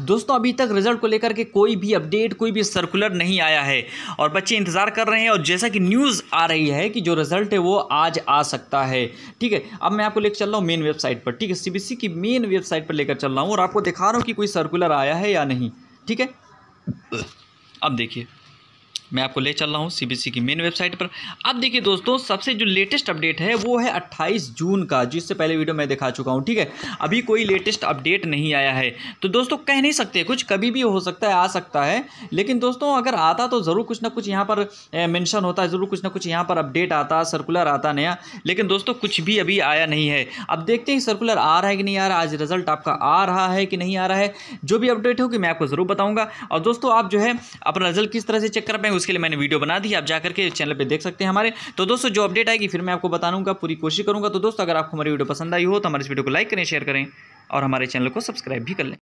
दोस्तों अभी तक रिजल्ट को लेकर के कोई भी अपडेट कोई भी सर्कुलर नहीं आया है और बच्चे इंतज़ार कर रहे हैं और जैसा कि न्यूज़ आ रही है कि जो रिजल्ट है वो आज आ सकता है ठीक है अब मैं आपको लेकर चल रहा हूँ मेन वेबसाइट पर ठीक है सीबीएसई की मेन वेबसाइट पर लेकर चल रहा हूँ और आपको दिखा रहा हूँ कि कोई सर्कुलर आया है या नहीं ठीक है अब देखिए मैं आपको ले चल रहा हूँ सी की मेन वेबसाइट पर अब देखिए दोस्तों सबसे जो लेटेस्ट अपडेट है वो है 28 जून का जिससे पहले वीडियो मैं दिखा चुका हूँ ठीक है अभी कोई लेटेस्ट अपडेट नहीं आया है तो दोस्तों कह नहीं सकते कुछ कभी भी हो सकता है आ सकता है लेकिन दोस्तों अगर आता तो ज़रूर कुछ ना कुछ यहाँ पर मैंशन होता है ज़रूर कुछ ना कुछ यहाँ पर अपडेट आता सर्कुलर आता नया लेकिन दोस्तों कुछ भी अभी आया नहीं है अब देखते हैं सर्कुलर आ रहा है कि नहीं आ रहा आज रिजल्ट आपका आ रहा है कि नहीं आ रहा है जो भी अपडेट होगी मैं आपको ज़रूर बताऊँगा और दोस्तों आप जो है अपना रिजल्ट किस तरह से चेक कर पाएंगे उसके लिए मैंने वीडियो बना दी आप जाकर के चैनल पर देख सकते हैं हमारे तो दोस्तों जो अपडेट आएगी फिर मैं आपको बताऊँगा पूरी कोशिश करूँगा तो दोस्तों अगर आपको हमारी वीडियो पसंद आई हो तो हमारे इस वीडियो को लाइक करें शेयर करें और हमारे चैनल को सब्सक्राइब भी कर लें